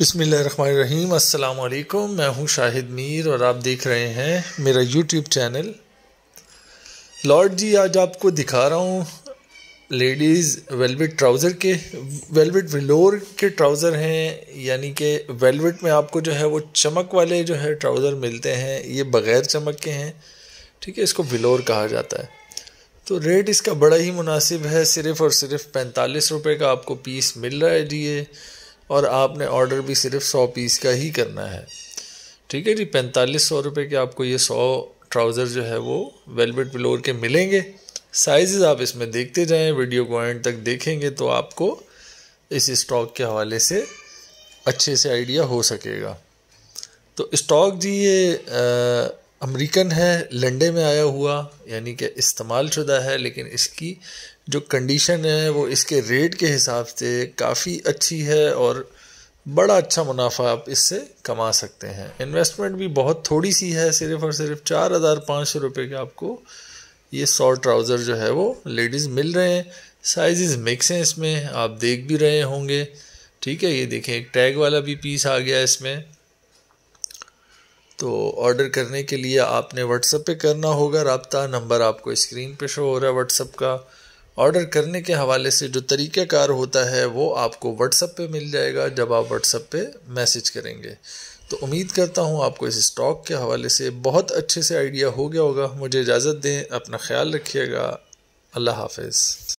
बिसमीम् अल्लाम मैं हूं शाहिद मीर और आप देख रहे हैं मेरा यूट्यूब चैनल लॉर्ड जी आज आपको दिखा रहा हूं लेडीज़ वेलवेट ट्राउज़र के वेलवेट विलोर के ट्राउज़र हैं यानी कि वेलवेट में आपको जो है वो चमक वाले जो है ट्राउज़र मिलते हैं ये बग़ैर चमक के हैं ठीक है इसको विलोर कहा जाता है तो रेट इसका बड़ा ही मुनासिब है सिर्फ़ और सिर्फ़ पैंतालीस रुपये का आपको पीस मिल रहा है जी ये और आपने ऑर्डर भी सिर्फ सौ पीस का ही करना है ठीक है जी पैंतालीस सौ रुपये के आपको ये सौ ट्राउज़र जो है वो वेलवेट फ्लोर के मिलेंगे साइज़ आप इसमें देखते जाएं वीडियो को एंड तक देखेंगे तो आपको इस स्टॉक के हवाले से अच्छे से आइडिया हो सकेगा तो स्टॉक जी ये आ, अमेरिकन है लंडे में आया हुआ यानी कि इस्तेमाल शुदा है लेकिन इसकी जो कंडीशन है वो इसके रेट के हिसाब से काफ़ी अच्छी है और बड़ा अच्छा मुनाफा आप इससे कमा सकते हैं इन्वेस्टमेंट भी बहुत थोड़ी सी है सिर्फ और सिर्फ चार हज़ार पाँच सौ रुपये के आपको ये शॉर्ट ट्राउज़र जो है वो लेडीज़ मिल रहे हैं साइज़ मिक्स हैं इसमें आप देख भी रहे होंगे ठीक है ये देखें एक टैग वाला भी पीस आ गया इसमें तो ऑर्डर करने के लिए आपने व्हाट्सएप पे करना होगा रबता नंबर आपको स्क्रीन पे शो हो रहा है व्हाट्सएप का ऑर्डर करने के हवाले से जो तरीक़ाकार होता है वो आपको व्हाट्सएप पे मिल जाएगा जब आप व्हाट्सएप पे मैसेज करेंगे तो उम्मीद करता हूँ आपको इस स्टॉक के हवाले से बहुत अच्छे से आइडिया हो गया होगा मुझे इजाज़त दें अपना ख्याल रखिएगा अल्लाह हाफ